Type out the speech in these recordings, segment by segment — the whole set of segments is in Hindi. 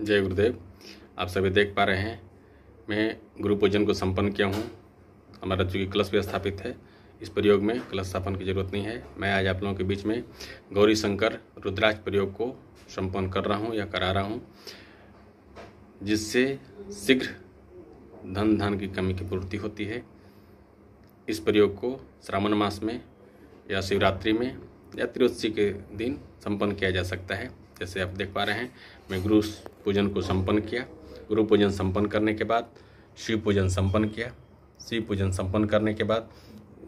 जय गुरुदेव आप सभी देख पा रहे हैं मैं गुरु पूजन को संपन्न किया हूँ हमारा चूँकि कलश भी स्थापित है इस प्रयोग में कलश स्थापन की जरूरत नहीं है मैं आज आप लोगों के बीच में गौरी शंकर रुद्राक्ष प्रयोग को संपन्न कर रहा हूँ या करा रहा हूँ जिससे शीघ्र धन धन की कमी की पूर्ति होती है इस प्रयोग को श्रावण मास में या शिवरात्रि में या त्रियोत्सी के दिन संपन्न किया जा सकता है जैसे आप देख पा रहे हैं मैं गुरु पूजन को संपन्न किया गुरु पूजन संपन्न करने के बाद शिव पूजन संपन्न किया शिव पूजन संपन्न करने के बाद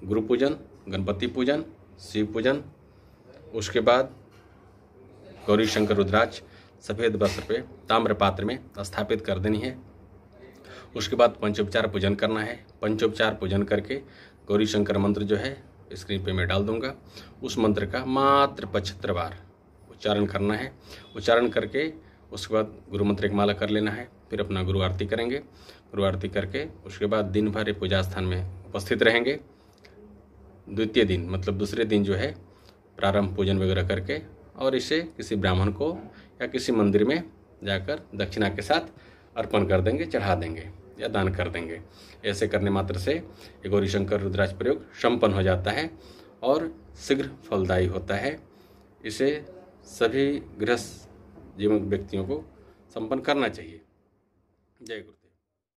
गुरु पूजन गणपति पूजन शिव पूजन उसके बाद गौरी शंकर रुद्राक्ष सफ़ेद वस्त्र पे ताम्र पात्र में स्थापित कर देनी है उसके बाद पंचोपचार पूजन करना है पंचोपचार पूजन करके गौरी शंकर मंत्र जो है स्क्रीन पे मैं डाल दूंगा उस मंत्र का मात्र पचहत्तर बार उच्चारण करना है उच्चारण करके उसके बाद गुरु मंत्र एक माला कर लेना है फिर अपना गुरु आरती करेंगे गुरु आरती करके उसके बाद दिन भर पूजा स्थान में उपस्थित रहेंगे द्वितीय दिन मतलब दूसरे दिन जो है प्रारंभ पूजन वगैरह करके और इसे किसी ब्राह्मण को या किसी मंदिर में जाकर दक्षिणा के साथ अर्पण कर देंगे चढ़ा देंगे या दान कर देंगे ऐसे करने मात्र से ये गौरीशंकर रुद्राज प्रयोग संपन्न हो जाता है और शीघ्र फलदायी होता है इसे सभी गृहस्थ जीवन व्यक्तियों को संपन्न करना चाहिए जय गुरुदेव